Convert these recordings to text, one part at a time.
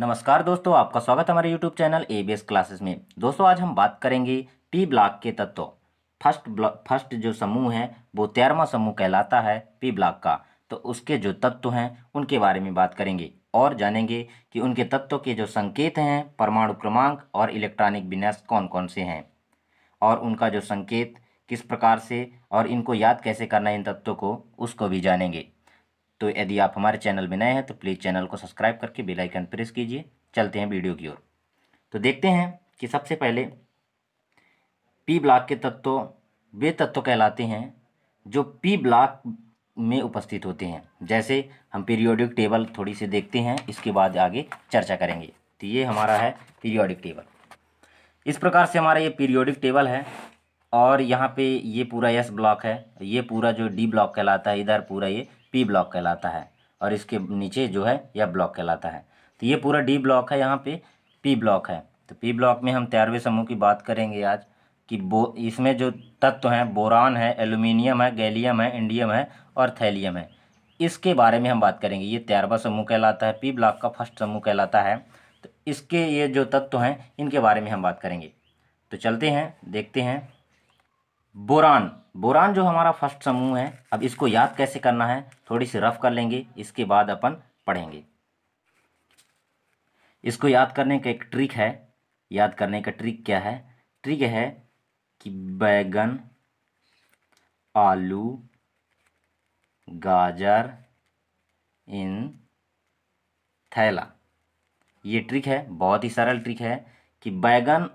नमस्कार दोस्तों आपका स्वागत हमारे YouTube channel A B S classes में दोस्तों आज हम बात करेंगे पी ब्लॉक के तत्व फर्स्ट ब्लॉक फर्स्ट जो समूह है वो तेरहवा समूह कहलाता है पी ब्लॉक का तो उसके जो तत्व हैं उनके बारे में बात करेंगे और जानेंगे कि उनके तत्व के जो संकेत हैं परमाणु क्रमांक और इलेक्ट्रॉनिक विन्यास कौन कौन से हैं और उनका जो संकेत किस प्रकार से और इनको याद कैसे करना है इन तत्वों को उसको भी जानेंगे तो यदि आप हमारे चैनल में नए हैं तो प्लीज़ चैनल को सब्सक्राइब करके बेल आइकन प्रेस कीजिए चलते हैं वीडियो की ओर तो देखते हैं कि सबसे पहले पी ब्लॉक के तत्व वे तत्व कहलाते हैं जो पी ब्लॉक में उपस्थित होते हैं जैसे हम पीरियोडिक टेबल थोड़ी सी देखते हैं इसके बाद आगे चर्चा करेंगे तो ये हमारा है पीरियोडिक टेबल इस प्रकार से हमारा ये पीरियोडिक टेबल है और यहाँ पे ये पूरा एस ब्लॉक है ये पूरा जो डी ब्लॉक कहलाता है इधर पूरा ये पी ब्लॉक कहलाता है और इसके नीचे जो है यह ब्लॉक कहलाता है तो ये पूरा डी ब्लॉक है यहाँ पे पी ब्लॉक है तो पी ब्लॉक में हम तैरवे समूह की बात करेंगे आज कि बो इसमें जो तत्व हैं बोरान है एल्यूमिनियम है गैलियम है इंडियम है और थैलियम है इसके बारे में हम बात करेंगे ये तैरवा समूह कहलाता है पी ब्लॉक का फर्स्ट समूह कहलाता है तो इसके ये जो तत्व हैं इनके बारे में हम बात करेंगे तो चलते हैं देखते हैं बोरान बोरान जो हमारा फर्स्ट समूह है अब इसको याद कैसे करना है थोड़ी सी रफ कर लेंगे इसके बाद अपन पढ़ेंगे इसको याद करने का एक ट्रिक है याद करने का ट्रिक क्या है ट्रिक है कि बैगन आलू गाजर इन थैला ये ट्रिक है बहुत ही सरल ट्रिक है कि बैगन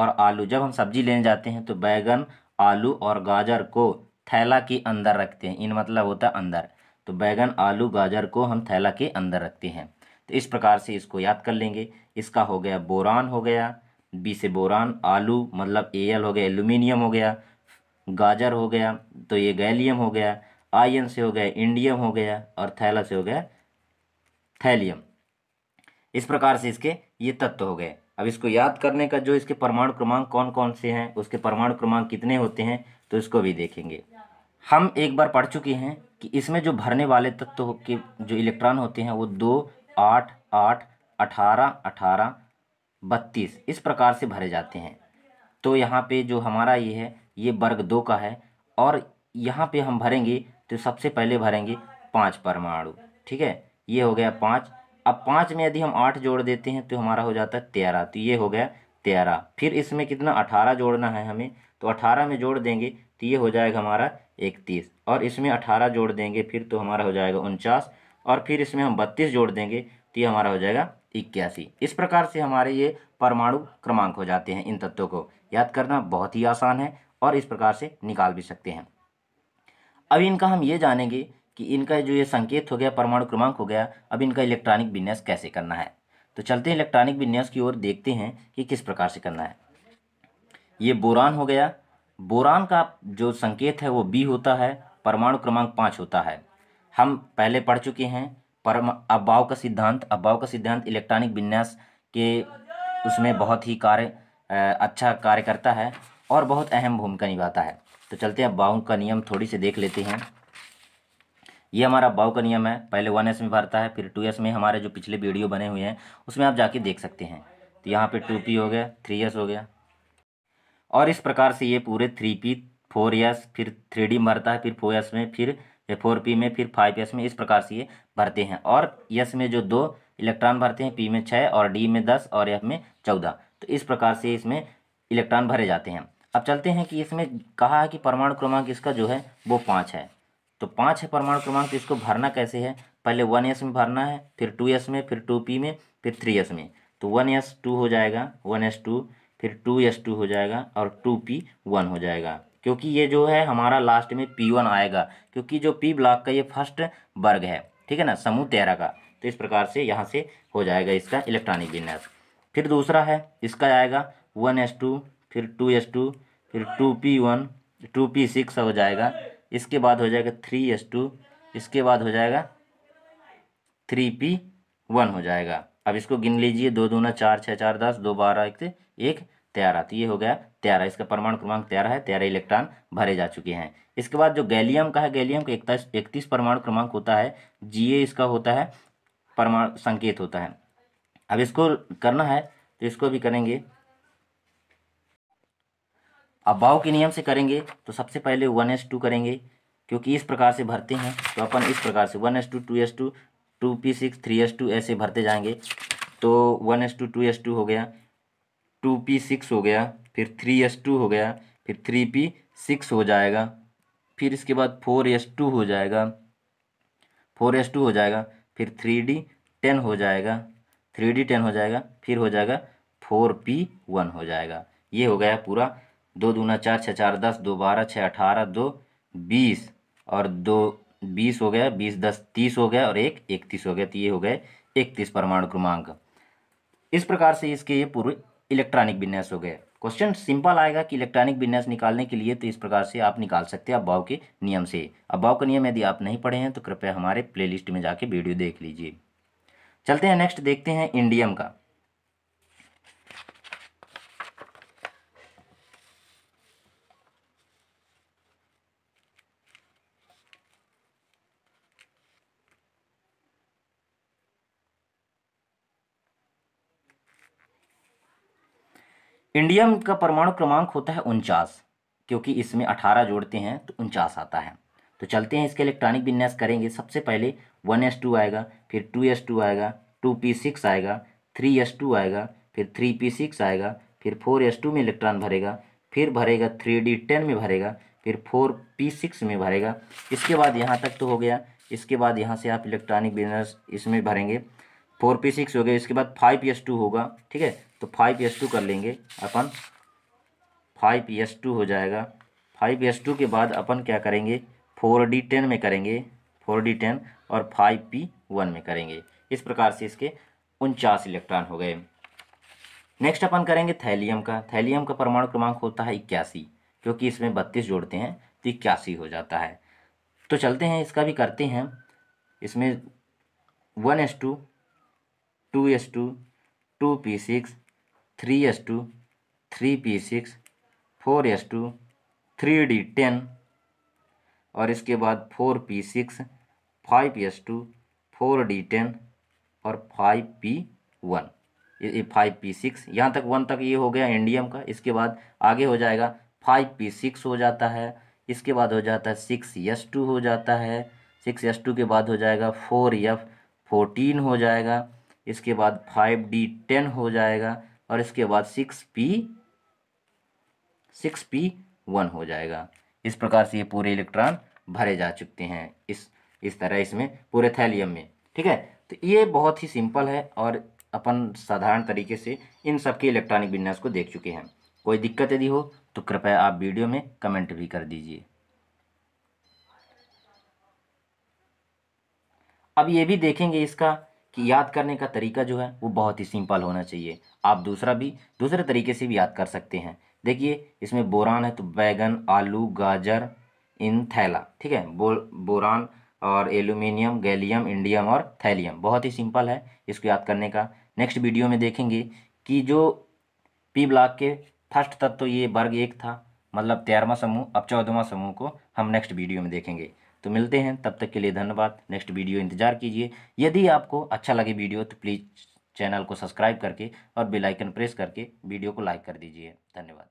और आलू जब हम सब्जी लेने जाते हैं तो बैगन आलू और गाजर को थैला के अंदर रखते हैं इन मतलब होता है अंदर तो बैगन आलू गाजर को हम थैला के अंदर रखते हैं तो इस प्रकार से इसको याद कर लेंगे इसका हो गया बोरान हो गया बी से बोरान आलू मतलब एल हो गया एल्यूमिनियम हो गया गाजर हो गया तो ये गैलियम हो गया आयन से हो गया इंडियम हो गया और थैला से हो गया थैलियम इस प्रकार से इसके ये तत्व हो गए अब इसको याद करने का जो इसके परमाणु क्रमांक कौन कौन से हैं उसके परमाणु क्रमांक कितने होते हैं तो इसको भी देखेंगे हम एक बार पढ़ चुके हैं कि इसमें जो भरने वाले तत्व के जो इलेक्ट्रॉन होते हैं वो दो आठ आठ अठारह अठारह बत्तीस इस प्रकार से भरे जाते हैं तो यहाँ पे जो हमारा ये है ये वर्ग दो का है और यहाँ पे हम भरेंगे तो सबसे पहले भरेंगे पाँच परमाणु ठीक है ये हो गया पाँच अब पाँच में यदि हम आठ जोड़ देते हैं तो हमारा हो जाता है तेरह तो ये हो गया तेरह फिर इसमें कितना अठारह जोड़ना है हमें तो अठारह में जोड़ देंगे तो ये हो जाएगा हमारा इकतीस और इसमें अठारह जोड़ देंगे फिर तो हमारा हो जाएगा उनचास और फिर इसमें हम बत्तीस जोड़ देंगे तो ये हमारा हो जाएगा इक्यासी इस प्रकार से हमारे ये परमाणु क्रमांक हो जाते हैं इन तत्वों को याद करना बहुत ही आसान है और इस प्रकार से निकाल भी सकते हैं अब इनका हम ये जानेंगे कि इनका जो ये संकेत हो गया परमाणु क्रमांक हो गया अब इनका इलेक्ट्रॉनिक विन्यास कैसे करना है तो चलते हैं इलेक्ट्रॉनिक विन्यास की ओर देखते हैं कि किस प्रकार से करना है ये बोरान हो गया बोरान का जो संकेत है वो बी होता है परमाणु क्रमांक पाँच होता है हम पहले पढ़ चुके हैं परमा अभाव का सिद्धांत अभाव का सिद्धांत इलेक्ट्रॉनिक विन्यास के उसमें बहुत ही कार्य अच्छा कार्य करता है और बहुत अहम भूमिका निभाता है तो चलते हैं अभाव का नियम थोड़ी से देख लेते हैं ये हमारा भाव का नियम है पहले वन एस में भरता है फिर टू एस में हमारे जो पिछले वीडियो बने हुए हैं उसमें आप जाके देख सकते हैं तो यहाँ पे टू पी हो गया थ्री एस हो गया और इस प्रकार से ये पूरे थ्री पी फोर एस फिर थ्री डी भरता है फिर फोर एस में फिर फोर पी में फिर फाइव एस में इस प्रकार से ये भरते हैं और यस में जो दो इलेक्ट्रॉन भरते हैं पी में छः और डी में दस और एफ में चौदह तो इस प्रकार से इसमें इलेक्ट्रॉन भरे जाते हैं अब चलते हैं कि इसमें कहा है कि परमाणु क्रमांक इसका जो है वो पाँच है तो पाँच है परमाणु क्रमांक तो इसको भरना कैसे है पहले वन एस में भरना है फिर टू एस में फिर टू पी में फिर थ्री एस में तो वन एस टू हो जाएगा वन एस टू फिर टू एस टू हो जाएगा और टू पी वन हो जाएगा क्योंकि ये जो है हमारा लास्ट में पी वन आएगा क्योंकि जो पी ब्लॉक का ये फर्स्ट वर्ग है ठीक है ना समूह तेरह का तो इस प्रकार से यहाँ से हो जाएगा इसका इलेक्ट्रॉनिक विन्यास फिर दूसरा है इसका आएगा वन एस टू फिर टू एस टू फिर two p one two p six हो जाएगा इसके बाद हो जाएगा थ्री एस टू इसके बाद हो जाएगा थ्री पी वन हो जाएगा अब इसको गिन लीजिए दो दो ना चार छः चार दस दो बारह एक एक तेरह तो ये हो गया तेरह इसका परमाणु क्रमांक तेरह है तेरह इलेक्ट्रॉन भरे जा चुके हैं इसके बाद जो गैलियम का है गैलियम का इकतीस इकतीस परमाणु क्रमांक होता है जी इसका होता है परमाणु संकेत होता है अब इसको करना है तो इसको भी करेंगे अब भाव के नियम से करेंगे तो सबसे पहले वन एस टू करेंगे क्योंकि इस प्रकार से भरते हैं तो अपन इस प्रकार से one s two two s two two p six three s two ऐसे भरते जाएंगे तो one s two two s two हो गया टू पी सिक्स हो गया फिर थ्री एस टू हो गया फिर थ्री पी सिक्स हो जाएगा फिर इसके बाद फोर एस टू हो जाएगा फोर एस टू हो जाएगा फिर थ्री डी टेन हो जाएगा थ्री डी टेन हो जाएगा फिर हो जाएगा फोर पी वन हो जाएगा ये हो गया पूरा दो दूना चार छः चार दस दो बारह छः अठारह दो बीस और दो बीस हो गया बीस दस तीस हो गया और एक इकतीस हो गया तो ये हो गए इकतीस परमाणु क्रमांक इस प्रकार से इसके ये पूर्व इलेक्ट्रॉनिक विन्यास हो गए क्वेश्चन सिंपल आएगा कि इलेक्ट्रॉनिक विन्यास निकालने के लिए तो इस प्रकार से आप निकाल सकते हैं अभाव के नियम से अभाव का नियम यदि आप नहीं पढ़े हैं तो कृपया हमारे प्लेलिस्ट में जाके वीडियो देख लीजिए चलते हैं नेक्स्ट देखते हैं इंडियम का इंडियम का परमाणु क्रमांक होता है उनचास क्योंकि इसमें अठारह जोड़ते हैं तो उनचास आता है तो चलते हैं इसके इलेक्ट्रॉनिक विन्यास करेंगे सबसे पहले वन एस टू आएगा फिर टू एस टू आएगा टू पी सिक्स आएगा थ्री एस टू आएगा फिर थ्री पी सिक्स आएगा फिर फोर एस टू में इलेक्ट्रॉन भरेगा फिर भरेगा थ्री डी टेन में भरेगा फिर फोर पी सिक्स में भरेगा इसके बाद यहाँ तक तो हो गया इसके बाद यहाँ से आप इलेक्ट्रॉनिक बिजनेस इसमें भरेंगे फोर पी सिक्स हो गया इसके बाद फाइव एस टू होगा ठीक है तो फाइव एस टू कर लेंगे अपन फाइव पी एस टू हो जाएगा फाइव एस टू के बाद अपन क्या करेंगे फोर डी टेन में करेंगे फोर डी टेन और फाइव पी वन में करेंगे इस प्रकार से इसके उनचास इलेक्ट्रॉन हो गए नेक्स्ट अपन करेंगे थैलियम का थैलियम का परमाणु क्रमांक होता है इक्यासी क्योंकि इसमें बत्तीस जोड़ते हैं तो इक्यासी हो जाता है तो चलते हैं इसका भी करते हैं इसमें one s two two s two two p six three s two three p six four s two three d ten और इसके बाद four p six five s two four d ten और फाइव पी वन ये five p six यहाँ तक one तक ये हो गया एनडीएम का इसके बाद आगे हो जाएगा फाइव पी सिक्स हो जाता है इसके बाद हो जाता है सिक्स एस टू हो जाता है सिक्स एस टू के बाद हो जाएगा फोर एफ फोर्टीन हो जाएगा इसके बाद फाइव डी टेन हो जाएगा और इसके बाद six p six p one हो जाएगा इस प्रकार से ये पूरे इलेक्ट्रॉन भरे जा चुके हैं इस इस तरह इसमें पूरे थैलियम में ठीक है तो ये बहुत ही सिंपल है और अपन साधारण तरीके से इन सबके इलेक्ट्रॉनिक विन्यास को देख चुके हैं कोई दिक्कत यदि हो तो कृपया आप वीडियो में कमेंट भी कर दीजिए अब ये भी देखेंगे इसका कि याद करने का तरीका जो है वो बहुत ही सिंपल होना चाहिए आप दूसरा भी दूसरे तरीके से भी याद कर सकते हैं देखिए इसमें बोरान है तो बैगन आलू गाजर इन थैला ठीक है बो बोरान और एल्यूमिनियम गैलियम इंडियम और थैलियम बहुत ही सिंपल है इसको याद करने का नेक्स्ट वीडियो में देखेंगे कि जो पी ब्लॉक के फर्स्ट तत्व तो ये वर्ग एक था मतलब तेरहवा समूह अब चौदहवा समूह को हम नेक्स्ट वीडियो में देखेंगे तो मिलते हैं तब तक के लिए धन्यवाद नेक्स्ट वीडियो इंतजार कीजिए यदि आपको अच्छा लगे वीडियो तो प्लीज़ चैनल को सब्सक्राइब करके और बेल आइकन प्रेस करके वीडियो को लाइक कर दीजिए धन्यवाद